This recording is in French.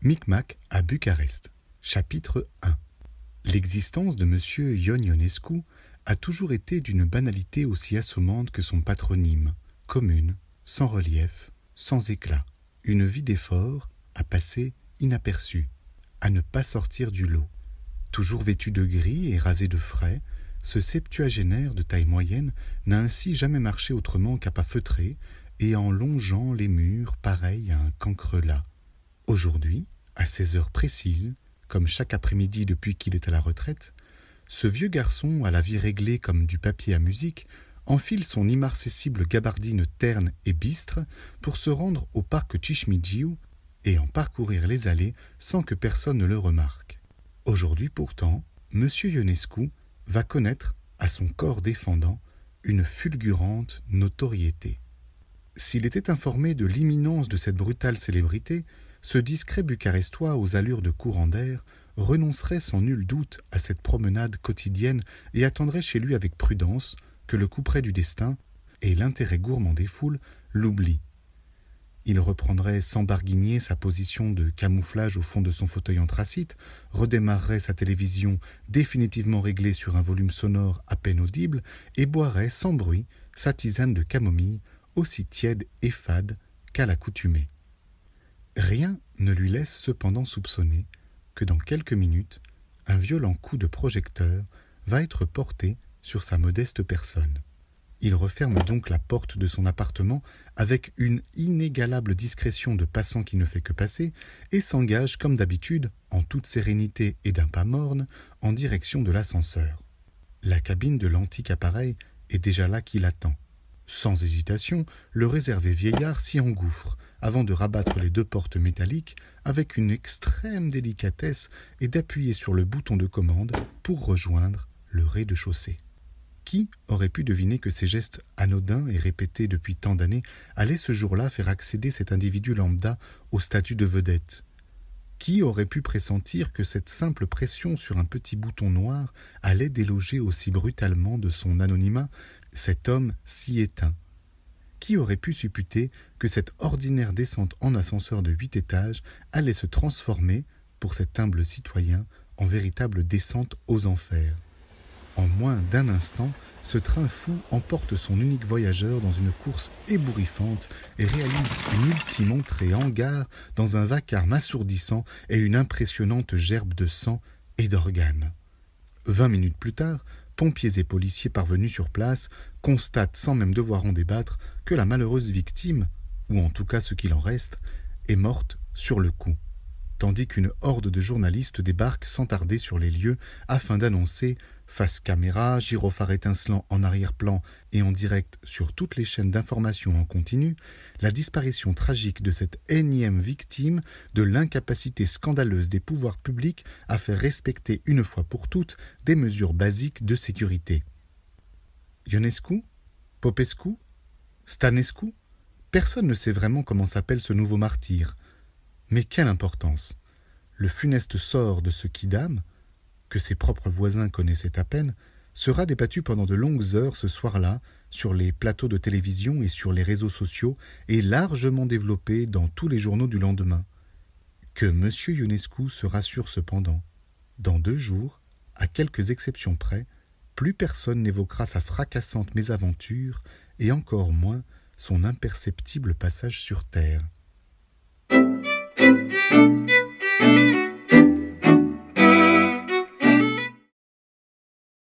Micmac à Bucarest. Chapitre 1 L'existence de M. Ion Ionescu a toujours été d'une banalité aussi assommante que son patronyme, commune, sans relief, sans éclat. Une vie d'effort à passer inaperçue, à ne pas sortir du lot. Toujours vêtu de gris et rasé de frais, ce septuagénaire de taille moyenne n'a ainsi jamais marché autrement qu'à pas feutrés, et en longeant les murs pareils à un cancrelat. Aujourd'hui, à ces heures précises, comme chaque après-midi depuis qu'il est à la retraite, ce vieux garçon, à la vie réglée comme du papier à musique, enfile son immarcessible gabardine terne et bistre pour se rendre au parc Chishmijiu et en parcourir les allées sans que personne ne le remarque. Aujourd'hui pourtant, M. Ionescu va connaître, à son corps défendant, une fulgurante notoriété. S'il était informé de l'imminence de cette brutale célébrité, ce discret bucarestois aux allures de courant d'air renoncerait sans nul doute à cette promenade quotidienne et attendrait chez lui avec prudence que le couperet du destin et l'intérêt gourmand des foules l'oublient. Il reprendrait sans barguigner sa position de camouflage au fond de son fauteuil anthracite, redémarrerait sa télévision définitivement réglée sur un volume sonore à peine audible et boirait sans bruit sa tisane de camomille aussi tiède et fade qu'à l'accoutumée. Rien ne lui laisse cependant soupçonner que dans quelques minutes, un violent coup de projecteur va être porté sur sa modeste personne. Il referme donc la porte de son appartement avec une inégalable discrétion de passant qui ne fait que passer, et s'engage comme d'habitude, en toute sérénité et d'un pas morne, en direction de l'ascenseur. La cabine de l'antique appareil est déjà là qui l'attend. Sans hésitation, le réservé vieillard s'y engouffre, avant de rabattre les deux portes métalliques avec une extrême délicatesse et d'appuyer sur le bouton de commande pour rejoindre le rez-de-chaussée. Qui aurait pu deviner que ces gestes anodins et répétés depuis tant d'années allaient ce jour-là faire accéder cet individu lambda au statut de vedette Qui aurait pu pressentir que cette simple pression sur un petit bouton noir allait déloger aussi brutalement de son anonymat cet homme si éteint. Qui aurait pu supputer que cette ordinaire descente en ascenseur de huit étages allait se transformer, pour cet humble citoyen, en véritable descente aux enfers En moins d'un instant, ce train fou emporte son unique voyageur dans une course ébouriffante et réalise une ultime entrée en gare dans un vacarme assourdissant et une impressionnante gerbe de sang et d'organes. Vingt minutes plus tard, pompiers et policiers parvenus sur place constatent, sans même devoir en débattre, que la malheureuse victime, ou en tout cas ce qu'il en reste, est morte sur le coup, tandis qu'une horde de journalistes débarque sans tarder sur les lieux afin d'annoncer Face caméra, gyrophare étincelant en arrière-plan et en direct sur toutes les chaînes d'information en continu, la disparition tragique de cette énième victime de l'incapacité scandaleuse des pouvoirs publics à faire respecter une fois pour toutes des mesures basiques de sécurité. Ionescu Popescu Stanescu Personne ne sait vraiment comment s'appelle ce nouveau martyr. Mais quelle importance Le funeste sort de ce quidam, que ses propres voisins connaissaient à peine, sera débattu pendant de longues heures ce soir-là sur les plateaux de télévision et sur les réseaux sociaux et largement développé dans tous les journaux du lendemain. Que M. Ionescu se rassure cependant. Dans deux jours, à quelques exceptions près, plus personne n'évoquera sa fracassante mésaventure et encore moins son imperceptible passage sur Terre.